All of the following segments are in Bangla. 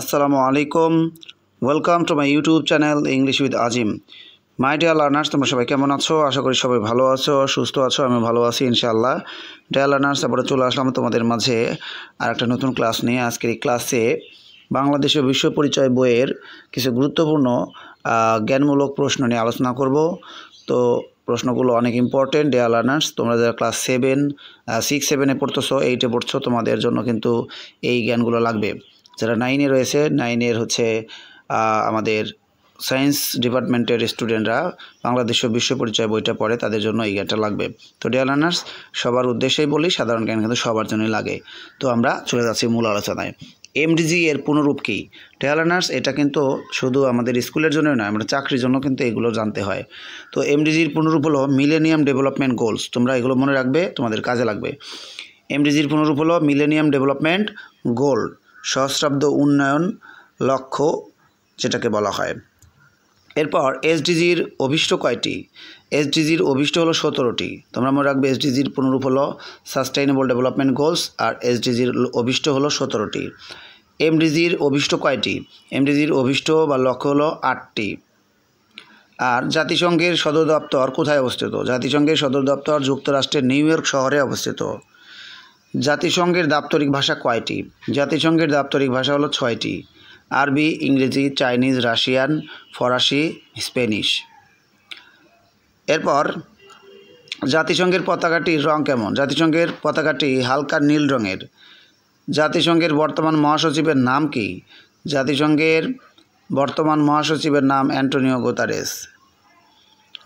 আসসালামু আলাইকুম welcome to my YouTube channel English with Azim my dear learners তোমরা সবাই কেমন আছো আশা করি সবাই ভালো আছো সুস্থ আছো আমি ভালো আছি ইনশাআল্লাহ ডিয়ার লার্নার্স তারপরে চলে আসলাম তোমাদের মাঝে আর একটা নতুন ক্লাস নিয়ে আজকের এই ক্লাসে বাংলাদেশের বিশ্ব পরিচয় বইয়ের কিছু গুরুত্বপূর্ণ জ্ঞানমূলক প্রশ্ন নিয়ে আলোচনা করব তো প্রশ্নগুলো অনেক ইম্পর্টেন্ট ডেয়ার লার্নার্স তোমরা যারা ক্লাস সেভেন সিক্স সেভেনে পড়তেছো এইটে পড়ছো তোমাদের জন্য কিন্তু এই জ্ঞানগুলো লাগবে যারা নাইনে রয়েছে নাইনের হচ্ছে আমাদের সায়েন্স ডিপার্টমেন্টের স্টুডেন্টরা বাংলাদেশ বিশ্ব পরিচয় বইটা পড়ে তাদের জন্য এই জ্ঞানটা লাগবে তো ডিয়ার আনার্স সবার উদ্দেশ্যেই বলি সাধারণ জ্ঞান কিন্তু সবার জন্যই লাগে তো আমরা চলে যাচ্ছি মূল আলোচনায় এমডিজি এর পুনরূপ কী আনার্স এটা কিন্তু শুধু আমাদের স্কুলের জন্য নয় আমরা চাকরির জন্য কিন্তু এগুলো জানতে হয় তো এমডিজির পুনরূপ হলো মিলেনিয়াম ডেভেলপমেন্ট গোলস তোমরা এগুলো মনে রাখবে তোমাদের কাজে লাগবে এমডিজির পুনরূপ হলো মিলেনিয়াম ডেভেলপমেন্ট গোল্ড সহস্রাব্দ উন্নয়ন লক্ষ্য যেটাকে বলা হয় এরপর এসডিজির অভিষ্ট কয়টি এসডিজির অভিষ্ট হলো সতেরোটি তোমরা মনে রাখবে এসডিজির পুনরূপ হলো সাস্টেইনেবল ডেভেলপমেন্ট গোলস আর এসডিজির অভিষ্ট হলো সতেরোটি এমডিজির অভিষ্ট কয়টি এমডিজির অভিষ্ট বা লক্ষ্য হলো আটটি আর জাতিসংঘের সদর দপ্তর কোথায় অবস্থিত জাতিসংঘের সদর দপ্তর যুক্তরাষ্ট্রের নিউ ইয়র্ক শহরে অবস্থিত জাতিসংঘের দাপ্তরিক ভাষা কয়টি জাতিসংঘের দাপ্তরিক ভাষা হলো ছয়টি আরবি ইংরেজি চাইনিজ রাশিয়ান ফরাসি স্পেনিশ এরপর জাতিসংঘের পতাকাটির রং কেমন জাতিসংঘের পতাকাটি হালকা নীল রঙের জাতিসংঘের বর্তমান মহাসচিবের নাম কি জাতিসংঘের বর্তমান মহাসচিবের নাম অ্যান্টনিও গোতারেস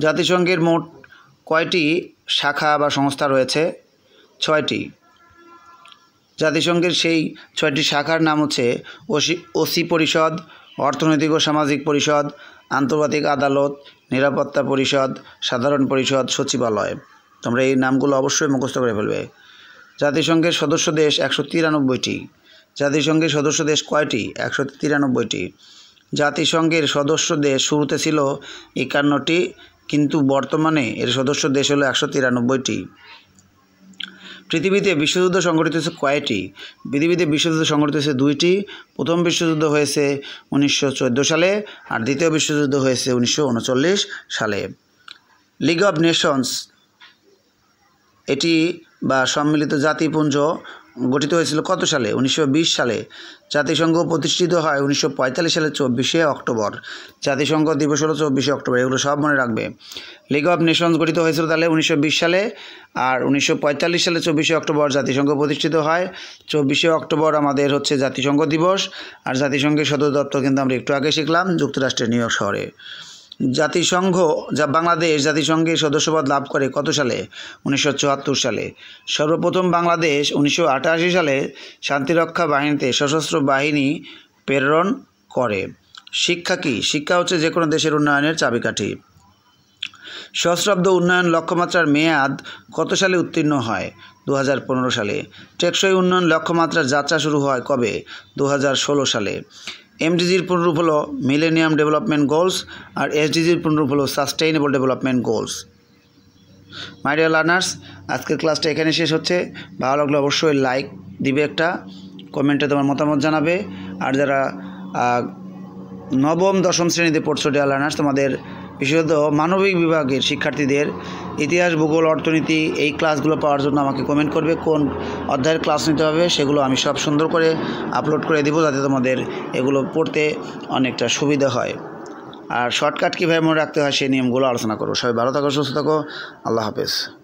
জাতিসংঘের মোট কয়টি শাখা বা সংস্থা রয়েছে ছয়টি জাতিসংঘের সেই ছয়টি শাখার নাম হচ্ছে ওসি ওসি পরিষদ অর্থনৈতিক ও সামাজিক পরিষদ আন্তর্জাতিক আদালত নিরাপত্তা পরিষদ সাধারণ পরিষদ সচিবালয় তোমরা এই নামগুলো অবশ্যই মুখস্থ করে ফেলবে জাতিসংঘের সদস্য দেশ একশো তিরানব্বইটি জাতিসংঘের সদস্য দেশ কয়টি একশো তিরানব্বইটি জাতিসংঘের সদস্য দেশ শুরুতে ছিল একান্নটি কিন্তু বর্তমানে এর সদস্য দেশ হলো একশো তিরানব্বইটি পৃথিবীতে বিশ্বযুদ্ধ সংঘটিত হয়েছে কয়টি পৃথিবীতে বিশ্বযুদ্ধ সংঘটিত হয়েছে দুইটি প্রথম বিশ্বযুদ্ধ হয়েছে উনিশশো সালে আর দ্বিতীয় বিশ্বযুদ্ধ হয়েছে উনিশশো সালে লিগ অব নেশনস এটি বা সম্মিলিত জাতিপুঞ্জ গঠিত হয়েছিল কত সালে উনিশশো সালে জাতিসংঘ প্রতিষ্ঠিত হয় উনিশশো সালে চব্বিশে অক্টোবর জাতিসংঘ দিবস হলো চব্বিশে অক্টোবর এগুলো সব মনে রাখবে লিগ অফ নেশনস গঠিত হয়েছিল তাহলে উনিশশো সালে আর উনিশশো সালে চব্বিশে অক্টোবর জাতিসংঘ প্রতিষ্ঠিত হয় চব্বিশে অক্টোবর আমাদের হচ্ছে জাতিসংঘ দিবস আর জাতিসংঘের সদর দপ্তর কিন্তু আমরা একটু আগে শিখলাম যুক্তরাষ্ট্রের নিউ ইয়র্ক শহরে জাতিসংঘ যা বাংলাদেশ জাতিসংঘের সদস্যপদ লাভ করে কত সালে উনিশশো সালে সর্বপ্রথম বাংলাদেশ উনিশশো সালে শান্তিরক্ষা বাহিনীতে সশস্ত্র বাহিনী প্রেরণ করে শিক্ষা কি শিক্ষা হচ্ছে যে কোনো দেশের উন্নয়নের চাবিকাঠি সহস্রাব্দ উন্নয়ন লক্ষ্যমাত্রার মেয়াদ কত সালে উত্তীর্ণ হয় দু সালে টেকসই উন্নয়ন লক্ষ্যমাত্রার যাত্রা শুরু হয় কবে দু সালে এমডিজির পূর্ণরূপ হলো মিলেনিয়াম ডেভেলপমেন্ট গোলস আর এসডিজির পূর্ণরূপ হলো sustainable development goals my dear learners আজকের ক্লাসটা এখানে শেষ হচ্ছে ভালো লাগলে অবশ্যই লাইক দিবে একটা কমেন্টে তোমার মতামত জানাবে আর যারা নবম দশম শ্রেণীতে পড়ছো ডিয়ার লার্নার্স তোমাদের বিশেষত মানবিক বিভাগের শিক্ষার্থীদের ইতিহাস ভূগোল অর্থনীতি এই ক্লাসগুলো পাওয়ার জন্য আমাকে কমেন্ট করবে কোন অধ্যায়ের ক্লাস নিতে হবে সেগুলো আমি সব সুন্দর করে আপলোড করে দেবো যাতে তোমাদের এগুলো পড়তে অনেকটা সুবিধা হয় আর শর্টকাট কীভাবে মনে রাখতে হয় সেই নিয়মগুলো আলোচনা করো সবাই ভালো থাকো সুস্থ থাকো আল্লাহ হাফেজ